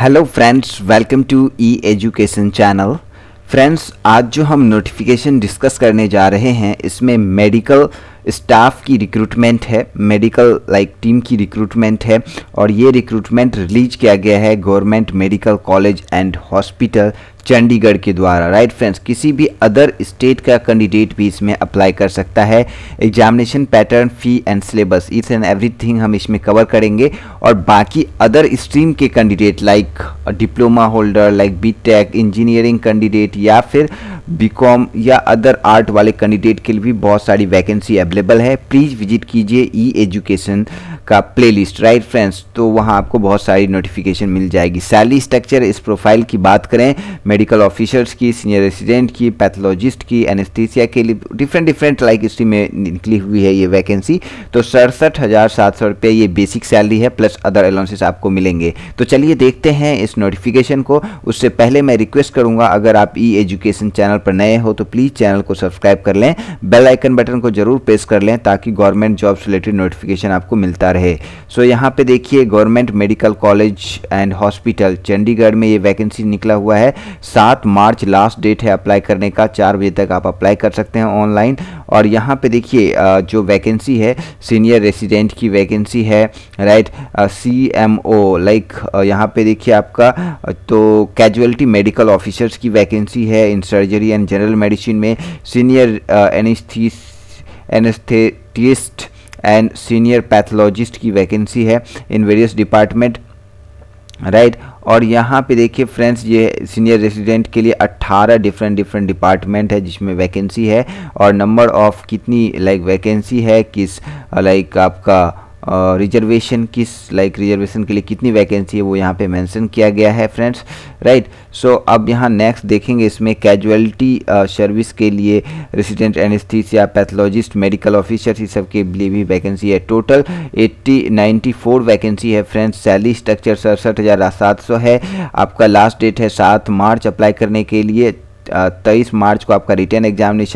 hello friends welcome to E education channel friends आज जो हम नोटिफिकेशन डिस्कस करने जा रहे हैं इसमें मेडिकल स्टाफ की रिक्रूटमेंट है मेडिकल लाइक टीम की रिक्रूटमेंट है और ये रिक्रूटमेंट रिलीज किया गया है government medical college and hospital Chandigarh के द्वारा राइट फ्रेंड्स किसी भी अदर स्टेट का कैंडिडेट भी इसमें अप्लाई कर सकता है examination pattern fee and syllabus इस एंड एवरीथिंग हम इसमें कवर करेंगे और बाकी अदर स्ट्रीम के candidate like diploma holder like B tech engineering candidate या फिर बीकॉम या अदर आर्ट वाले कैंडिडेट के लिए भी बहुत सारी वैकेंसी अवेलेबल है प्लीज़ विजिट कीजिए ई e एजुकेशन का प्लेलिस्ट राइट फ्रेंड्स तो वहाँ आपको बहुत सारी नोटिफिकेशन मिल जाएगी सैलरी स्ट्रक्चर इस प्रोफाइल की बात करें मेडिकल ऑफिसर्स की सीनियर रेसिडेंट की पैथोलॉजिस्ट की एनेस्थीसिया के लिए डिफरेंट डिफरेंट लाइक इसी में निकली हुई है ये वैकेंसी तो सड़सठ हज़ार सात सौ रुपये ये बेसिक सैलरी है प्लस अदर अलाउंसेस आपको मिलेंगे तो चलिए देखते हैं इस नोटिफिकेशन को उससे पहले मैं रिक्वेस्ट करूँगा अगर आप ई एजुकेशन चैनल पर नए हो तो प्लीज़ चैनल को सब्सक्राइब कर लें बेल आइकन बटन को जरूर प्रेस कर लें ताकि गवर्नमेंट जॉब्स रिलेटेड नोटिफिकेशन आपको मिलता है सो so, यहाँ पे देखिए government medical college and hospital Chandigarh में ये वैकेंसी निकला हुआ है सात मार्च लास्ट डेट है अप्लाई करने का चार बजे तक आप अप्लाई कर सकते हैं ऑनलाइन और यहाँ पे देखिए जो वैकेंसी है सीनियर रेसिडेंट की वैकेंसी है right C M O like यहाँ पे देखिए आपका तो कैजुअलिटी मेडिकल ऑफिसर्स की वैकेंसी है in surgery and general medicine में सीनियर एनिस्थी anaesthetist uh, and senior pathologist की वैकेंसी है इन वेरियस डिपार्टमेंट राइट और यहाँ पे देखिए फ्रेंड्स ये सीनियर रेजिडेंट के लिए 18 डिफरेंट डिफरेंट डिपार्टमेंट है जिसमें वैकेंसी है और नंबर ऑफ कितनी लाइक like, वैकेंसी है किस लाइक like, आपका रिजर्वेशन किस लाइक रिजर्वेशन के लिए कितनी वैकेंसी है वो यहाँ पे मेंशन किया गया है फ्रेंड्स राइट सो अब यहाँ नेक्स्ट देखेंगे इसमें कैजुअलिटी सर्विस uh, के लिए रेसिडेंट या पैथोलॉजिस्ट मेडिकल ऑफिसर इस सब के लिए भी वैकेंसी है टोटल 80 94 वैकेंसी है फ्रेंड्स सैलरी स्ट्रक्चर सड़सठ हज़ार सात सौ है आपका लास्ट डेट है सात मार्च अप्लाई करने के लिए uh, तेईस मार्च को आपका रिटर्न एग्जामिनेशन